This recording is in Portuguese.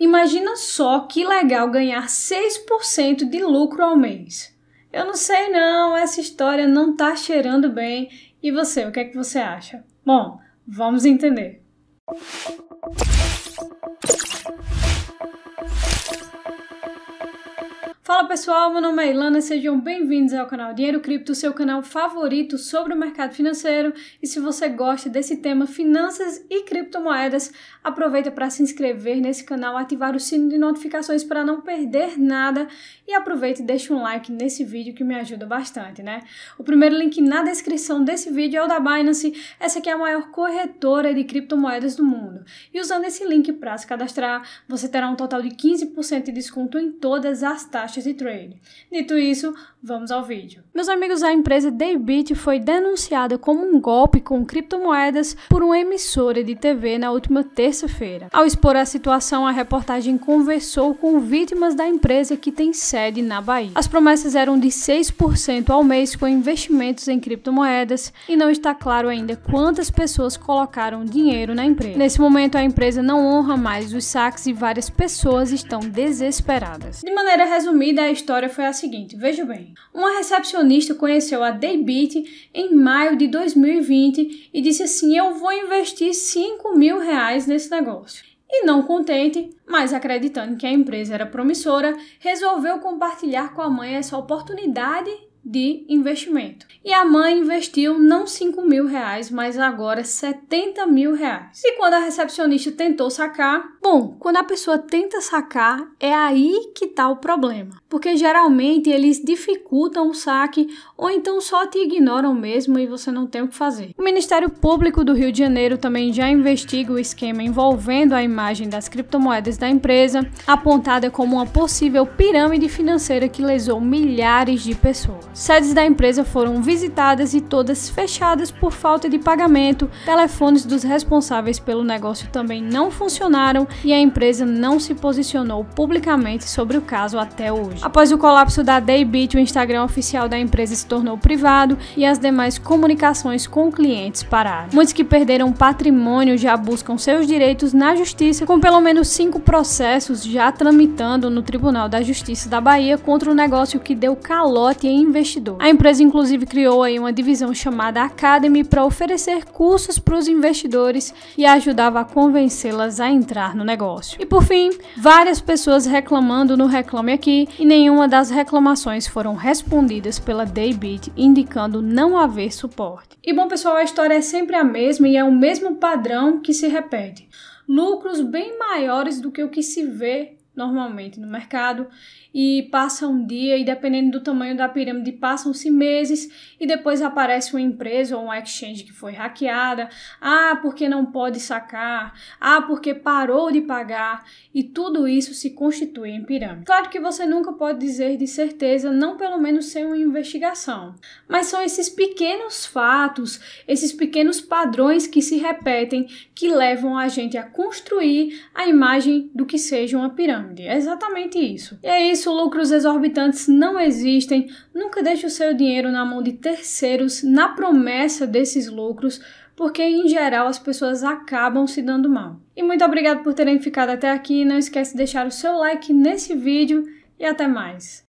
Imagina só que legal ganhar 6% de lucro ao mês. Eu não sei não, essa história não tá cheirando bem. E você, o que é que você acha? Bom, vamos entender. Fala pessoal, meu nome é Ilana, sejam bem-vindos ao canal Dinheiro Cripto, seu canal favorito sobre o mercado financeiro. E se você gosta desse tema finanças e criptomoedas, aproveita para se inscrever nesse canal, ativar o sino de notificações para não perder nada e aproveita e deixa um like nesse vídeo que me ajuda bastante, né? O primeiro link na descrição desse vídeo é o da Binance, essa aqui é a maior corretora de criptomoedas do mundo. E usando esse link para se cadastrar, você terá um total de 15% de desconto em todas as taxas commodities trade. Dito isso, vamos ao vídeo. Meus amigos, a empresa Daybit foi denunciada como um golpe com criptomoedas por uma emissora de TV na última terça-feira. Ao expor a situação, a reportagem conversou com vítimas da empresa que tem sede na Bahia. As promessas eram de 6% ao mês com investimentos em criptomoedas e não está claro ainda quantas pessoas colocaram dinheiro na empresa. Nesse momento, a empresa não honra mais os saques e várias pessoas estão desesperadas. De maneira resumida, resumida, a história foi a seguinte: veja bem. Uma recepcionista conheceu a Daybeat em maio de 2020 e disse assim: Eu vou investir 5 mil reais nesse negócio. E não contente, mas acreditando que a empresa era promissora, resolveu compartilhar com a mãe essa oportunidade de investimento. E a mãe investiu não 5 mil reais, mas agora 70 mil reais. E quando a recepcionista tentou sacar, bom, quando a pessoa tenta sacar, é aí que tá o problema. Porque geralmente eles dificultam o saque ou então só te ignoram mesmo e você não tem o que fazer. O Ministério Público do Rio de Janeiro também já investiga o esquema envolvendo a imagem das criptomoedas da empresa, apontada como uma possível pirâmide financeira que lesou milhares de pessoas. Sedes da empresa foram visitadas e todas fechadas por falta de pagamento, telefones dos responsáveis pelo negócio também não funcionaram e a empresa não se posicionou publicamente sobre o caso até hoje. Após o colapso da Daybit, o Instagram oficial da empresa se tornou privado e as demais comunicações com clientes pararam. Muitos que perderam patrimônio já buscam seus direitos na justiça, com pelo menos cinco processos já tramitando no Tribunal da Justiça da Bahia contra o um negócio que deu calote em investimentos investidor. A empresa inclusive criou aí uma divisão chamada Academy para oferecer cursos para os investidores e ajudava a convencê-las a entrar no negócio. E por fim, várias pessoas reclamando no Reclame Aqui e nenhuma das reclamações foram respondidas pela Daybit, indicando não haver suporte. E bom, pessoal, a história é sempre a mesma e é o mesmo padrão que se repete lucros bem maiores do que o que se vê normalmente no mercado e passa um dia e dependendo do tamanho da pirâmide passam-se meses e depois aparece uma empresa ou um exchange que foi hackeada, ah, porque não pode sacar, ah, porque parou de pagar e tudo isso se constitui em pirâmide. Claro que você nunca pode dizer de certeza, não pelo menos sem uma investigação, mas são esses pequenos fatos, esses pequenos padrões que se repetem que levam a gente a construir a imagem do que seja uma pirâmide é exatamente isso. E é isso, lucros exorbitantes não existem. Nunca deixe o seu dinheiro na mão de terceiros na promessa desses lucros, porque em geral as pessoas acabam se dando mal. E muito obrigado por terem ficado até aqui. Não esquece de deixar o seu like nesse vídeo e até mais.